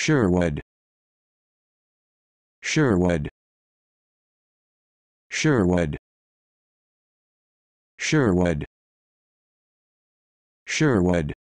Sherwood Sherwood Sherwood Sherwood Sherwood